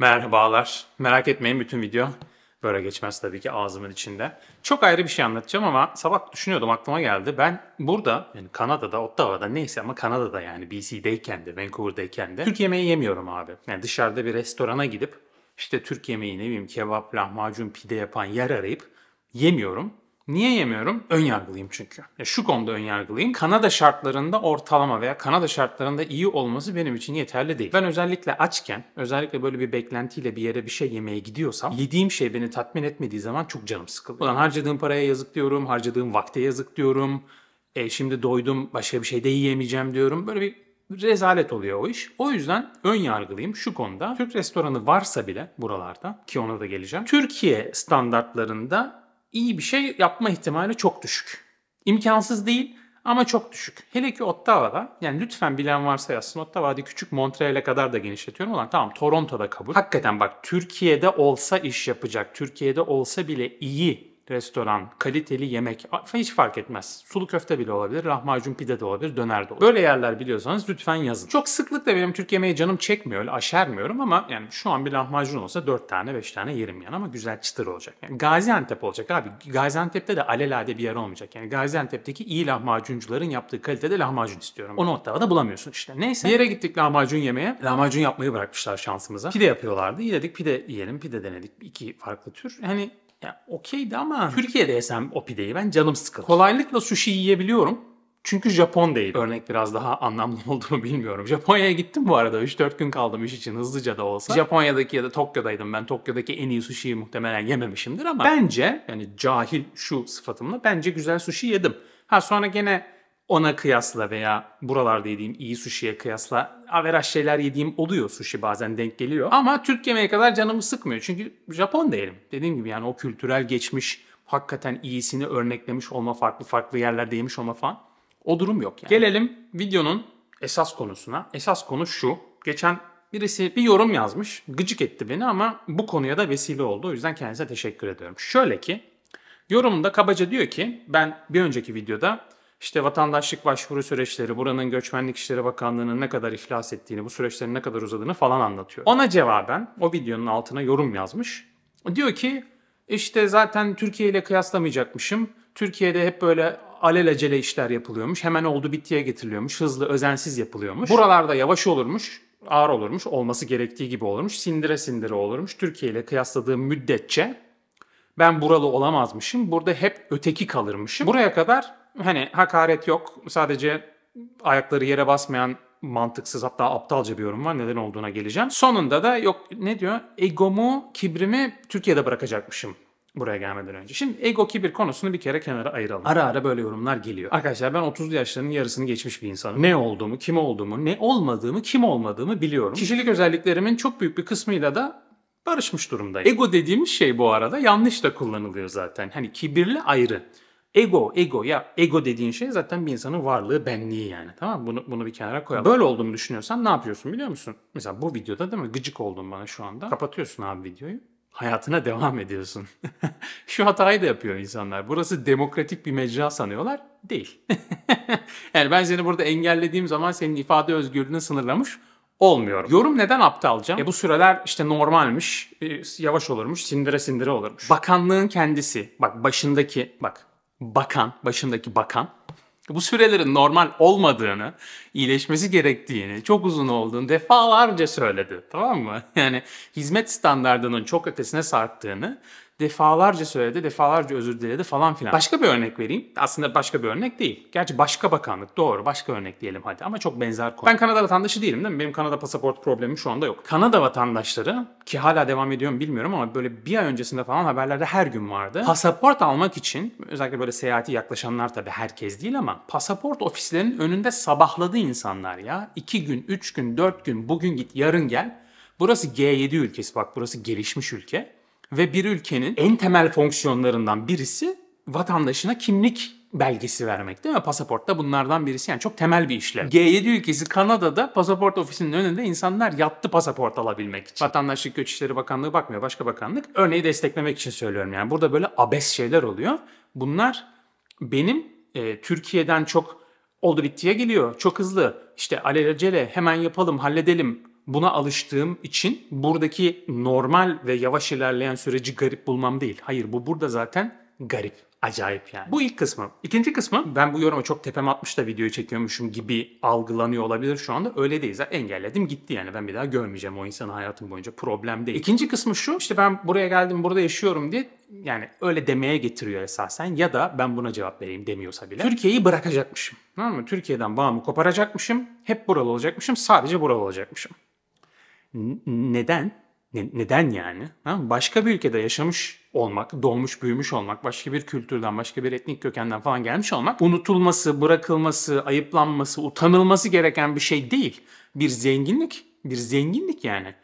Merhabalar. Merak etmeyin bütün video böyle geçmez tabii ki ağzımın içinde. Çok ayrı bir şey anlatacağım ama sabah düşünüyordum aklıma geldi. Ben burada yani Kanada'da, Ottawa'da neyse ama Kanada'da yani BC'deyken de Vancouver'dayken de Türk yemeği yemiyorum abi. Yani dışarıda bir restorana gidip işte Türk yemeği ne bileyim kebap, lahmacun, pide yapan yer arayıp yemiyorum. Niye yemiyorum? Ön yargılıyım çünkü. Ya e, şu konuda ön yargılıyım. Kanada şartlarında ortalama veya Kanada şartlarında iyi olması benim için yeterli değil. Ben özellikle açken, özellikle böyle bir beklentiyle bir yere bir şey yemeye gidiyorsam, yediğim şey beni tatmin etmediği zaman çok canım sıkılıyor. Ulan harcadığım paraya yazık diyorum, harcadığım vakte yazık diyorum. E şimdi doydum, başka bir şey de yiyemeyeceğim diyorum. Böyle bir rezalet oluyor o iş. O yüzden ön yargılıyım şu konuda. Türk restoranı varsa bile buralarda ki ona da geleceğim. Türkiye standartlarında iyi bir şey yapma ihtimali çok düşük. İmkansız değil ama çok düşük. Hele ki Ottawa'da yani lütfen bilen varsa yazsın Ottawa'da küçük Montreal'e kadar da genişletiyorum. Ulan tamam Toronto'da kabul. Hakikaten bak Türkiye'de olsa iş yapacak. Türkiye'de olsa bile iyi restoran, kaliteli yemek hiç fark etmez. Sulu köfte bile olabilir, lahmacun pide de olabilir, döner de olabilir. Böyle yerler biliyorsanız lütfen yazın. Çok sıklıkla benim Türk yemeği canım çekmiyor, öyle aşermiyorum ama yani şu an bir lahmacun olsa 4 tane 5 tane yerim yani ama güzel çıtır olacak. Yani Gaziantep olacak abi. Gaziantep'te de alelade bir yer olmayacak. Yani Gaziantep'teki iyi lahmacuncuların yaptığı kalitede lahmacun istiyorum. O noktada bulamıyorsun işte. Neyse bir yere gittik lahmacun yemeye. Lahmacun yapmayı bırakmışlar şansımıza. Pide yapıyorlardı. İyi dedik pide yiyelim. Pide denedik. iki farklı tür. Hani ya okeydi ama Türkiye'de yesem pideyi ben canım sıkılır. Kolaylıkla sushi yiyebiliyorum. Çünkü Japon değil. Örnek biraz daha anlamlı olduğunu bilmiyorum. Japonya'ya gittim bu arada. 3-4 gün kaldım iş için hızlıca da olsa. Japonya'daki ya da Tokyo'daydım ben. Tokyo'daki en iyi sushi'yi muhtemelen yememişimdir ama bence yani cahil şu sıfatımla bence güzel sushi yedim. Ha sonra gene ona kıyasla veya buralarda yediğim iyi sushiye kıyasla averaj şeyler yediğim oluyor sushi bazen denk geliyor. Ama Türk yemeği kadar canımı sıkmıyor. Çünkü Japon değilim. Dediğim gibi yani o kültürel geçmiş hakikaten iyisini örneklemiş olma farklı farklı yerlerde yemiş olma falan o durum yok yani. Gelelim videonun esas konusuna. Esas konu şu. Geçen birisi bir yorum yazmış. Gıcık etti beni ama bu konuya da vesile oldu. O yüzden kendisine teşekkür ediyorum. Şöyle ki yorumunda kabaca diyor ki ben bir önceki videoda işte vatandaşlık başvuru süreçleri, buranın Göçmenlik İşleri Bakanlığı'nın ne kadar iflas ettiğini, bu süreçlerin ne kadar uzadığını falan anlatıyor. Ona cevaben o videonun altına yorum yazmış. Diyor ki işte zaten Türkiye ile kıyaslamayacakmışım. Türkiye'de hep böyle alelacele işler yapılıyormuş. Hemen oldu bittiye getiriliyormuş. Hızlı, özensiz yapılıyormuş. Buralarda yavaş olurmuş ağır olurmuş, olması gerektiği gibi olurmuş, sindire sindire olurmuş. Türkiye ile kıyasladığım müddetçe ben buralı olamazmışım, burada hep öteki kalırmışım. Buraya kadar hani hakaret yok. Sadece ayakları yere basmayan mantıksız hatta aptalca bir yorum var. Neden olduğuna geleceğim. Sonunda da yok ne diyor? Egomu, kibrimi Türkiye'de bırakacakmışım buraya gelmeden önce. Şimdi ego kibir konusunu bir kere kenara ayıralım. Ara ara böyle yorumlar geliyor. Arkadaşlar ben 30'lu yaşlarının yarısını geçmiş bir insanım. Ne olduğumu, kim olduğumu, ne olmadığımı, kim olmadığımı biliyorum. Kişilik özelliklerimin çok büyük bir kısmıyla da barışmış durumdayım. Ego dediğimiz şey bu arada yanlış da kullanılıyor zaten. Hani kibirli ayrı. Ego, ego ya ego dediğin şey zaten bir insanın varlığı, benliği yani. Tamam Bunu, bunu bir kenara koyalım. Böyle olduğunu düşünüyorsan ne yapıyorsun biliyor musun? Mesela bu videoda değil mi? Gıcık oldun bana şu anda. Kapatıyorsun abi videoyu. Hayatına devam ediyorsun. şu hatayı da yapıyor insanlar. Burası demokratik bir mecra sanıyorlar. Değil. yani ben seni burada engellediğim zaman senin ifade özgürlüğünü sınırlamış olmuyorum. Yorum neden aptalca? E bu süreler işte normalmiş, e, yavaş olurmuş, sindire sindire olurmuş. Bakanlığın kendisi, bak başındaki, bak bakan, başındaki bakan bu sürelerin normal olmadığını, iyileşmesi gerektiğini, çok uzun olduğunu defalarca söyledi. Tamam mı? Yani hizmet standartının çok ötesine sarktığını defalarca söyledi, defalarca özür diledi falan filan. Başka bir örnek vereyim. Aslında başka bir örnek değil. Gerçi başka bakanlık doğru başka örnek diyelim hadi ama çok benzer konu. Ben Kanada vatandaşı değilim değil mi? Benim Kanada pasaport problemim şu anda yok. Kanada vatandaşları ki hala devam ediyorum bilmiyorum ama böyle bir ay öncesinde falan haberlerde her gün vardı. Pasaport almak için özellikle böyle seyahati yaklaşanlar tabii herkes değil ama pasaport ofislerinin önünde sabahladı insanlar ya. 2 gün, 3 gün, 4 gün, bugün git, yarın gel. Burası G7 ülkesi bak burası gelişmiş ülke. Ve bir ülkenin en temel fonksiyonlarından birisi vatandaşına kimlik belgesi vermek değil mi? Pasaport da bunlardan birisi. Yani çok temel bir işlem. G7 ülkesi Kanada'da pasaport ofisinin önünde insanlar yattı pasaport alabilmek için. Vatandaşlık Göç İşleri Bakanlığı bakmıyor. Başka bakanlık. Örneği desteklemek için söylüyorum. Yani burada böyle abes şeyler oluyor. Bunlar benim e, Türkiye'den çok oldu bittiye geliyor. Çok hızlı. İşte alelacele hemen yapalım, halledelim buna alıştığım için buradaki normal ve yavaş ilerleyen süreci garip bulmam değil. Hayır bu burada zaten garip. Acayip yani. Bu ilk kısmı. İkinci kısmı ben bu yoruma çok tepem atmış da videoyu çekiyormuşum gibi algılanıyor olabilir şu anda. Öyle değil. Zaten engelledim gitti yani. Ben bir daha görmeyeceğim o insanı hayatım boyunca. Problem değil. İkinci kısmı şu. işte ben buraya geldim burada yaşıyorum diye yani öyle demeye getiriyor esasen ya da ben buna cevap vereyim demiyorsa bile. Türkiye'yi bırakacakmışım. Tamam mı? Türkiye'den bağımı koparacakmışım. Hep buralı olacakmışım. Sadece buralı olacakmışım neden? Ne, neden yani? Ha? Başka bir ülkede yaşamış olmak, doğmuş büyümüş olmak, başka bir kültürden, başka bir etnik kökenden falan gelmiş olmak unutulması, bırakılması, ayıplanması, utanılması gereken bir şey değil. Bir zenginlik, bir zenginlik yani.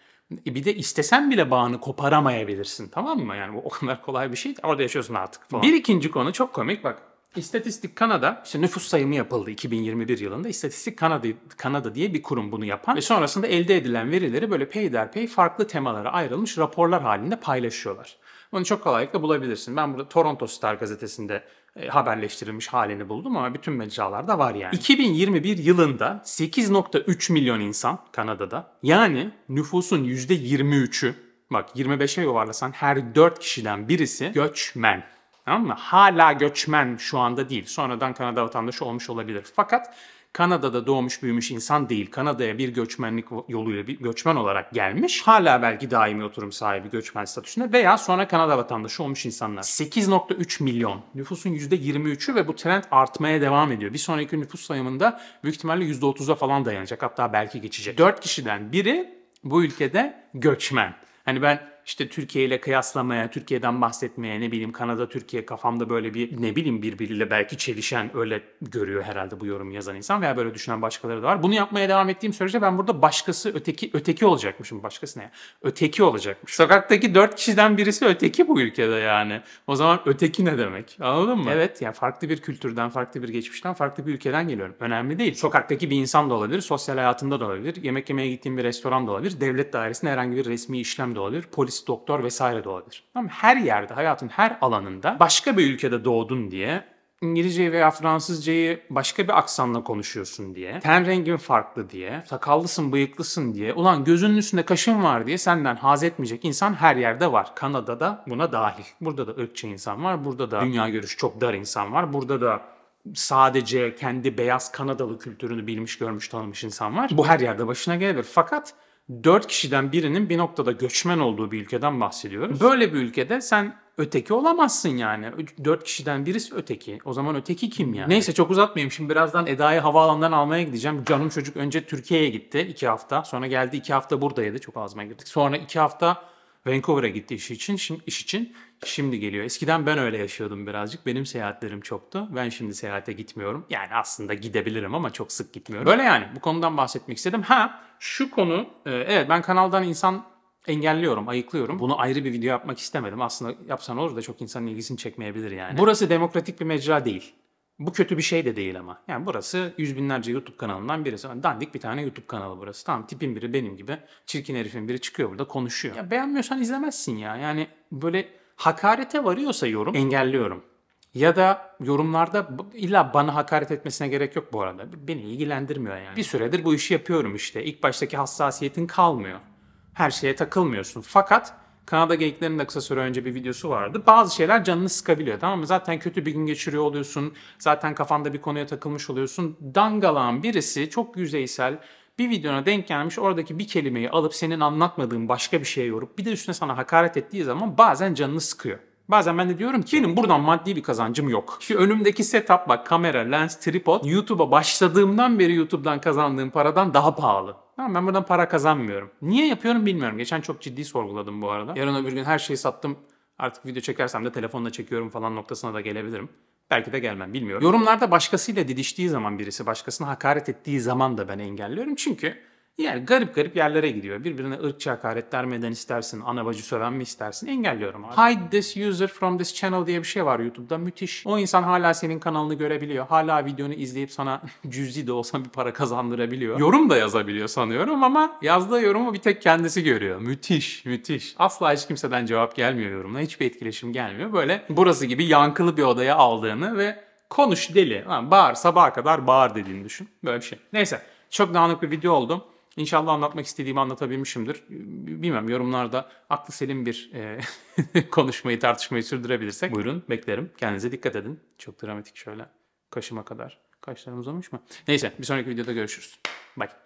E bir de istesen bile bağını koparamayabilirsin tamam mı? Yani bu o kadar kolay bir şey. Orada yaşıyorsun artık falan. Bir ikinci konu çok komik bak. İstatistik Kanada, işte nüfus sayımı yapıldı 2021 yılında. İstatistik Kanada, Kanada diye bir kurum bunu yapan ve sonrasında elde edilen verileri böyle peyderpey farklı temalara ayrılmış raporlar halinde paylaşıyorlar. Bunu çok kolaylıkla bulabilirsin. Ben burada Toronto Star gazetesinde e, haberleştirilmiş halini buldum ama bütün mecralarda var yani. 2021 yılında 8.3 milyon insan Kanada'da yani nüfusun %23'ü bak 25'e yuvarlasan her 4 kişiden birisi göçmen. Tamam mı? Hala göçmen şu anda değil. Sonradan Kanada vatandaşı olmuş olabilir. Fakat Kanada'da doğmuş büyümüş insan değil. Kanada'ya bir göçmenlik yoluyla bir göçmen olarak gelmiş. Hala belki daimi oturum sahibi göçmen statüsünde veya sonra Kanada vatandaşı olmuş insanlar. 8.3 milyon. Nüfusun %23'ü ve bu trend artmaya devam ediyor. Bir sonraki nüfus sayımında büyük ihtimalle %30'a falan dayanacak. Hatta belki geçecek. 4 kişiden biri bu ülkede göçmen. Hani ben işte Türkiye ile kıyaslamaya, Türkiye'den bahsetmeye, ne bileyim Kanada, Türkiye kafamda böyle bir ne bileyim birbiriyle belki çelişen öyle görüyor herhalde bu yorum yazan insan veya böyle düşünen başkaları da var. Bunu yapmaya devam ettiğim sürece ben burada başkası öteki öteki olacakmışım. Başkası ne Öteki olacakmış. Sokaktaki dört kişiden birisi öteki bu ülkede yani. O zaman öteki ne demek? Anladın mı? Evet yani farklı bir kültürden, farklı bir geçmişten, farklı bir ülkeden geliyorum. Önemli değil. Sokaktaki bir insan da olabilir, sosyal hayatında da olabilir, yemek yemeye gittiğim bir restoran da olabilir, devlet dairesinde herhangi bir resmi işlem de olabilir, polis mühendis, doktor vesaire de olabilir. Tamam Her yerde, hayatın her alanında başka bir ülkede doğdun diye İngilizceyi veya Fransızcayı başka bir aksanla konuşuyorsun diye, ten rengin farklı diye, sakallısın, bıyıklısın diye, ulan gözünün üstünde kaşın var diye senden haz etmeyecek insan her yerde var. Kanada'da buna dahil. Burada da ırkçı insan var, burada da dünya görüş çok dar insan var, burada da sadece kendi beyaz Kanadalı kültürünü bilmiş, görmüş, tanımış insan var. Bu her yerde başına gelebilir. Fakat 4 kişiden birinin bir noktada göçmen olduğu bir ülkeden bahsediyoruz. Böyle bir ülkede sen öteki olamazsın yani. 4 kişiden birisi öteki. O zaman öteki kim yani? Neyse çok uzatmayayım. Şimdi birazdan Eda'yı havaalanından almaya gideceğim. Canım çocuk önce Türkiye'ye gitti 2 hafta. Sonra geldi 2 hafta buradaydı. Çok ağzıma girdik. Sonra 2 hafta Vancouver'a gitti iş için. Şimdi, iş için şimdi geliyor. Eskiden ben öyle yaşıyordum birazcık. Benim seyahatlerim çoktu. Ben şimdi seyahate gitmiyorum. Yani aslında gidebilirim ama çok sık gitmiyorum. Böyle yani bu konudan bahsetmek istedim. Ha şu konu e, evet ben kanaldan insan engelliyorum, ayıklıyorum. Bunu ayrı bir video yapmak istemedim. Aslında yapsan olur da çok insanın ilgisini çekmeyebilir yani. Burası demokratik bir mecra değil. Bu kötü bir şey de değil ama. Yani burası yüz binlerce YouTube kanalından birisi. Hani dandik bir tane YouTube kanalı burası. Tamam tipin biri benim gibi. Çirkin herifin biri çıkıyor burada konuşuyor. Ya beğenmiyorsan izlemezsin ya. Yani böyle hakarete varıyorsa yorum engelliyorum. Ya da yorumlarda illa bana hakaret etmesine gerek yok bu arada. Beni ilgilendirmiyor yani. Bir süredir bu işi yapıyorum işte. İlk baştaki hassasiyetin kalmıyor. Her şeye takılmıyorsun. Fakat Kanada Geyikleri'nin de kısa süre önce bir videosu vardı. Bazı şeyler canını sıkabiliyor tamam mı? Zaten kötü bir gün geçiriyor oluyorsun. Zaten kafanda bir konuya takılmış oluyorsun. Dangalan birisi çok yüzeysel bir videona denk gelmiş oradaki bir kelimeyi alıp senin anlatmadığın başka bir şeye yorup bir de üstüne sana hakaret ettiği zaman bazen canını sıkıyor. Bazen ben de diyorum ki benim buradan maddi bir kazancım yok. Şu önümdeki setup bak kamera, lens, tripod YouTube'a başladığımdan beri YouTube'dan kazandığım paradan daha pahalı. Tamam ben buradan para kazanmıyorum. Niye yapıyorum bilmiyorum. Geçen çok ciddi sorguladım bu arada. Yarın öbür gün her şeyi sattım. Artık video çekersem de telefonla çekiyorum falan noktasına da gelebilirim. Belki de gelmem bilmiyorum. Yorumlarda başkasıyla didiştiği zaman birisi başkasına hakaret ettiği zaman da ben engelliyorum. Çünkü yani garip garip yerlere gidiyor. Birbirine ırkçı hakaretler mi eden istersin, ana bacı söven mi istersin? Engelliyorum abi. Hide this user from this channel diye bir şey var YouTube'da. Müthiş. O insan hala senin kanalını görebiliyor. Hala videonu izleyip sana cüzi de olsa bir para kazandırabiliyor. Yorum da yazabiliyor sanıyorum ama yazdığı yorumu bir tek kendisi görüyor. Müthiş, müthiş. Asla hiç kimseden cevap gelmiyor yorumuna. Hiçbir etkileşim gelmiyor. Böyle burası gibi yankılı bir odaya aldığını ve konuş deli. Ha, bağır sabaha kadar bağır dediğini düşün. Böyle bir şey. Neyse çok dağınık bir video oldum. İnşallah anlatmak istediğimi anlatabilmişimdir. Bilmem yorumlarda aklı selim bir e, konuşmayı tartışmayı sürdürebilirsek. Buyurun beklerim. Kendinize dikkat edin. Çok dramatik şöyle kaşıma kadar. Kaşlarımız olmuş mu? Neyse bir sonraki videoda görüşürüz. Bye.